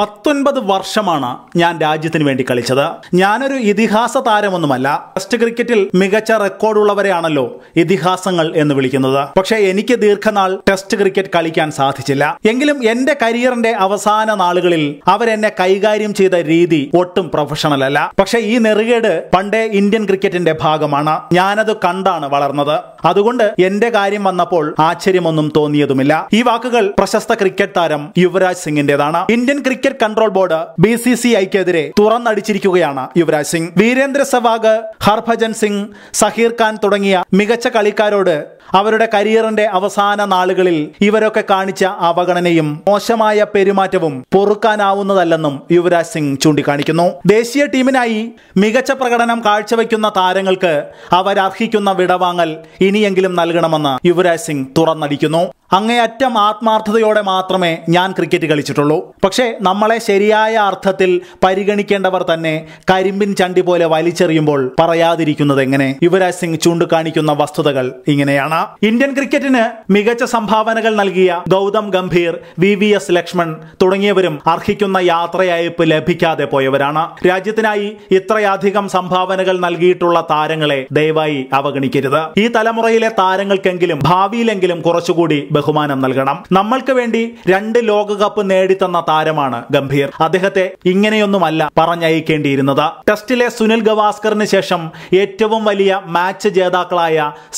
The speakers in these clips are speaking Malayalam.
പത്തൊൻപത് വർഷമാണ് ഞാൻ രാജ്യത്തിന് വേണ്ടി കളിച്ചത് ഞാനൊരു ഇതിഹാസ താരമൊന്നുമല്ല ടെസ്റ്റ് ക്രിക്കറ്റിൽ മികച്ച റെക്കോർഡുള്ളവരെയാണല്ലോ ഇതിഹാസങ്ങൾ എന്ന് വിളിക്കുന്നത് പക്ഷേ എനിക്ക് ദീർഘനാൾ ടെസ്റ്റ് ക്രിക്കറ്റ് കളിക്കാൻ സാധിച്ചില്ല എങ്കിലും എന്റെ കരിയറിന്റെ അവസാന നാളുകളിൽ അവരെന്നെ കൈകാര്യം ചെയ്ത രീതി ഒട്ടും പ്രൊഫഷണൽ അല്ല പക്ഷേ ഈ നെറുകേട് പണ്ടേ ഇന്ത്യൻ ക്രിക്കറ്റിന്റെ ഭാഗമാണ് ഞാനത് കണ്ടാണ് വളർന്നത് അതുകൊണ്ട് എന്റെ കാര്യം വന്നപ്പോൾ ആശ്ചര്യമൊന്നും തോന്നിയതുമില്ല ഈ വാക്കുകൾ പ്രശസ്ത ക്രിക്കറ്റ് താരം യുവരാജ് സിംഗിന്റേതാണ് Indian cricket cricket control board B C C ഐക്കെതിരെ തുറന്നടിച്ചിരിക്കുകയാണ് യുവരാജ് സിംഗ് വീരേന്ദ്ര സെവാഗ് ഹർഭജൻ സിംഗ് സഹീർ ഖാൻ തുടങ്ങിയ മികച്ച കളിക്കാരോട് അവരുടെ കരിയറിന്റെ അവസാന നാളുകളിൽ ഇവരൊക്കെ കാണിച്ച അവഗണനയും മോശമായ പെരുമാറ്റവും പൊറുക്കാനാവുന്നതല്ലെന്നും യുവരാജ് സിംഗ് ചൂണ്ടിക്കാണിക്കുന്നു ദേശീയ ടീമിനായി മികച്ച പ്രകടനം കാഴ്ചവെക്കുന്ന താരങ്ങൾക്ക് അവരർഹിക്കുന്ന വിടവാങ്ങൽ ഇനിയെങ്കിലും നൽകണമെന്ന് യുവരാജ് സിംഗ് തുറന്നടിക്കുന്നു അങ്ങേയറ്റം ആത്മാർത്ഥതയോടെ മാത്രമേ ഞാൻ ക്രിക്കറ്റ് കളിച്ചിട്ടുള്ളൂ പക്ഷേ നമ്മളെ ശരിയായ അർത്ഥത്തിൽ പരിഗണിക്കേണ്ടവർ തന്നെ കരിമ്പിൻ ചണ്ടി പോലെ വലിച്ചെറിയുമ്പോൾ പറയാതിരിക്കുന്നത് എങ്ങനെ യുവരാജ് സിംഗ് ചൂണ്ടിക്കാണിക്കുന്ന വസ്തുതകൾ ഇങ്ങനെയാണ് ഇന്ത്യൻ ക്രിക്കറ്റിന് മികച്ച സംഭാവനകൾ നൽകിയ Gautam Gambhir V V S Laxman തുടങ്ങിയവരും അർഹിക്കുന്ന യാത്രയയപ്പ് ലഭിക്കാതെ പോയവരാണ് രാജ്യത്തിനായി ഇത്രയധികം സംഭാവനകൾ നൽകിയിട്ടുള്ള താരങ്ങളെ ദയവായി അവഗണിക്കരുത് ഈ തലമുറയിലെ താരങ്ങൾക്കെങ്കിലും ഭാവിയിലെങ്കിലും കുറച്ചുകൂടി ബഹുമാനം നൽകണം നമ്മൾക്ക് വേണ്ടി രണ്ട് ലോകകപ്പ് നേടിത്തന്ന താരമാണ് ഗംഭീർ അദ്ദേഹത്തെ ഇങ്ങനെയൊന്നുമല്ല പറഞ്ഞയക്കേണ്ടിയിരുന്നത് ടെസ്റ്റിലെ സുനിൽ ഗവാസ്കറിന് ശേഷം ഏറ്റവും വലിയ മാച്ച് ജേതാക്കളായ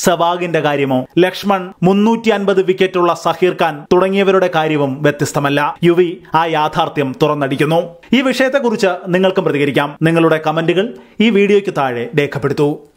സെവാഗിന്റെ കാര്യം പറയുന്നു ലക്ഷ്മൺ മുന്നൂറ്റി അൻപത് വിക്കറ്റുള്ള സഹീർ ഖാൻ തുടങ്ങിയവരുടെ കാര്യവും വ്യത്യസ്തമല്ല യുവി ആ യാഥാർത്ഥ്യം തുറന്നടിക്കുന്നു ഈ വിഷയത്തെക്കുറിച്ച് നിങ്ങൾക്കും പ്രതികരിക്കാം നിങ്ങളുടെ കമന്റുകൾ ഈ വീഡിയോയ്ക്ക് താഴെ രേഖപ്പെടുത്തൂ